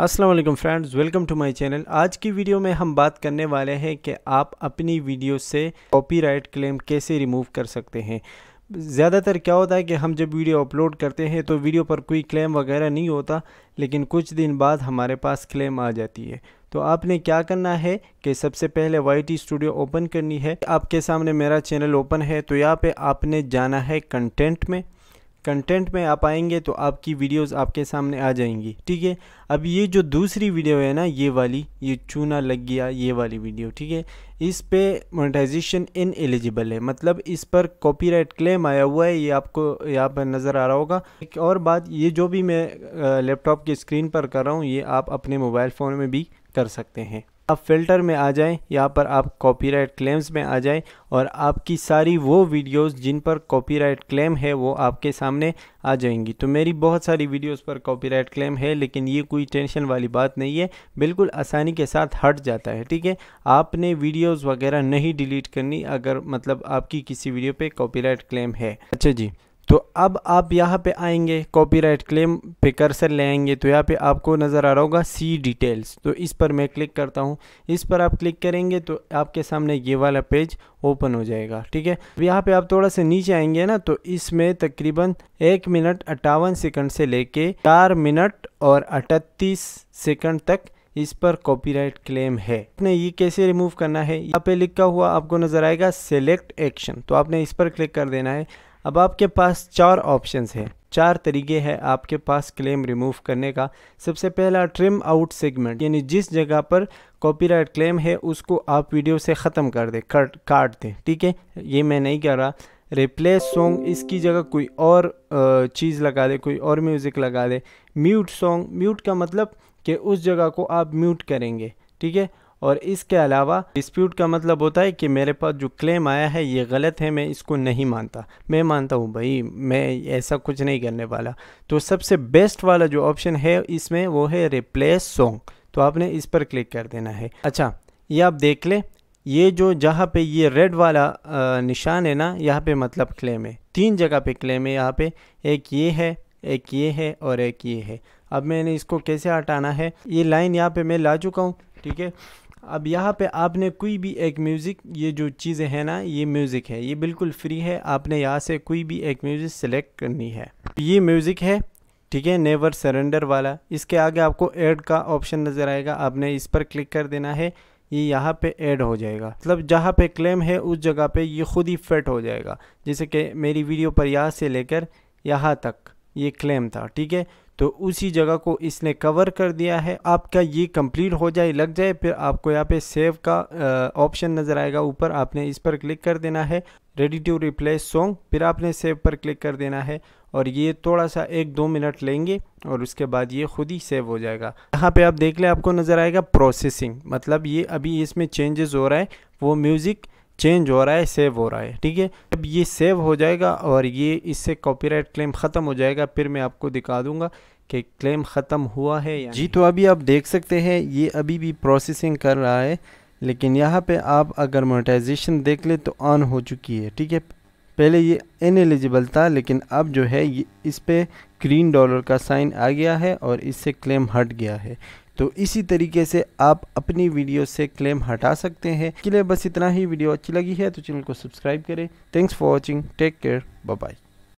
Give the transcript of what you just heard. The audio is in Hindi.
Aslam friends welcome to my channel आज की वीडियो में हम बात करने वाले हैं कि आप अपनी वीडियो से कॉपीराइट क्लेम कैसे रिमूव कर सकते हैं ज़्यादातर क्या होता है कि हम जब वीडियो अपलोड करते हैं तो वीडियो पर कोई क्लेम वगैरह नहीं होता लेकिन कुछ दिन बाद हमारे पास क्लेम आ जाती है तो आपने क्या करना है कि सबसे पहले वाई टी स्टूडियो ओपन करनी है आपके सामने मेरा चैनल ओपन है तो यहाँ पे आपने जाना है कंटेंट में कंटेंट में आप आएंगे तो आपकी वीडियोस आपके सामने आ जाएंगी ठीक है अब ये जो दूसरी वीडियो है ना ये वाली ये चूना लग गया ये वाली वीडियो ठीक है इस पे मोनेटाइजेशन इन एलिजिबल है मतलब इस पर कॉपीराइट क्लेम आया हुआ है ये आपको यहाँ पर नज़र आ रहा होगा एक और बात ये जो भी मैं लैपटॉप की स्क्रीन पर कर रहा हूँ ये आप अपने मोबाइल फ़ोन में भी कर सकते हैं आप फिल्टर में आ जाएं यहाँ पर आप कॉपीराइट क्लेम्स में आ जाएं और आपकी सारी वो वीडियोस जिन पर कॉपीराइट क्लेम है वो आपके सामने आ जाएंगी तो मेरी बहुत सारी वीडियोस पर कॉपीराइट क्लेम है लेकिन ये कोई टेंशन वाली बात नहीं है बिल्कुल आसानी के साथ हट जाता है ठीक है आपने वीडियोस वगैरह नहीं डिलीट करनी अगर मतलब आपकी किसी वीडियो पर कॉपी क्लेम है अच्छा जी तो अब आप यहाँ पे आएंगे कॉपीराइट क्लेम पे कर्सर ले आएंगे तो यहाँ पे आपको नज़र आ रहा होगा सी डिटेल्स तो इस पर मैं क्लिक करता हूँ इस पर आप क्लिक करेंगे तो आपके सामने ये वाला पेज ओपन हो जाएगा ठीक है यहाँ पे आप थोड़ा से नीचे आएंगे ना तो इसमें तकरीबन एक मिनट अट्ठावन सेकंड से लेके चार मिनट और अठतीस सेकंड तक इस पर कॉपीराइट क्लेम है आपने ये कैसे रिमूव करना है यहाँ पे लिखा हुआ आपको नज़र आएगा सेलेक्ट एक्शन तो आपने इस पर क्लिक कर देना है अब आपके पास चार ऑप्शंस हैं चार तरीके हैं आपके पास क्लेम रिमूव करने का सबसे पहला ट्रिम आउट सेगमेंट यानी जिस जगह पर कॉपीराइट क्लेम है उसको आप वीडियो से ख़त्म कर दें कट काट दें ठीक है ये मैं नहीं कह रहा रिप्लेस सॉन्ग इसकी जगह कोई और चीज़ लगा दे कोई और म्यूज़िक लगा दे म्यूट सॉन्ग म्यूट का मतलब कि उस जगह को आप म्यूट करेंगे ठीक है और इसके अलावा डिस्प्यूट का मतलब होता है कि मेरे पास जो क्लेम आया है ये गलत है मैं इसको नहीं मानता मैं मानता हूँ भाई मैं ऐसा कुछ नहीं करने वाला तो सबसे बेस्ट वाला जो ऑप्शन है इसमें वो है रिप्लेस सॉन्ग तो आपने इस पर क्लिक कर देना है अच्छा ये आप देख लें ये जो जहाँ पे ये रेड वाला निशान है ना यहाँ पे मतलब क्लेम है तीन जगह पे क्लेम है यहाँ पे एक ये है एक ये है और एक ये है अब मैंने इसको कैसे हटाना है ये लाइन यहाँ पे मैं ला चुका हूँ ठीक है अब यहाँ पे आपने कोई भी एक म्यूज़िक ये जो चीज़ें हैं ना ये म्यूज़िक है ये बिल्कुल फ्री है आपने यहाँ से कोई भी एक म्यूज़िक सेलेक्ट करनी है ये म्यूज़िक है ठीक है नेवर सरेंडर वाला इसके आगे आपको ऐड का ऑप्शन नज़र आएगा आपने इस पर क्लिक कर देना है ये यहाँ पे ऐड हो जाएगा मतलब जहाँ पे क्लेम है उस जगह पे ये खुद ही फिट हो जाएगा जैसे कि मेरी वीडियो पर यहाँ से लेकर यहाँ तक ये क्लेम था ठीक है तो उसी जगह को इसने कवर कर दिया है आपका ये कंप्लीट हो जाए लग जाए फिर आपको यहाँ पे सेव का ऑप्शन नज़र आएगा ऊपर आपने इस पर क्लिक कर देना है रेडी टू रिप्लेस सॉन्ग फिर आपने सेव पर क्लिक कर देना है और ये थोड़ा सा एक दो मिनट लेंगे और उसके बाद ये खुद ही सेव हो जाएगा यहाँ पे आप देख लें आपको नज़र आएगा प्रोसेसिंग मतलब ये अभी इसमें चेंजेस हो रहा है वो म्यूज़िक चेंज हो रहा है सेव हो रहा है ठीक है जब ये सेव हो जाएगा और ये इससे कॉपीराइट क्लेम ख़त्म हो जाएगा फिर मैं आपको दिखा दूंगा कि क्लेम ख़त्म हुआ है या जी तो अभी आप देख सकते हैं ये अभी भी प्रोसेसिंग कर रहा है लेकिन यहाँ पे आप अगर मोनेटाइजेशन देख ले तो ऑन हो चुकी है ठीक है पहले ये इन एलिजिबल था लेकिन अब जो है ये इस पर ग्रीन डॉलर का साइन आ गया है और इससे क्लेम हट गया है तो इसी तरीके से आप अपनी वीडियो से क्लेम हटा सकते हैं के लिए बस इतना ही वीडियो अच्छी लगी है तो चैनल को सब्सक्राइब करें thanks for watching take care bye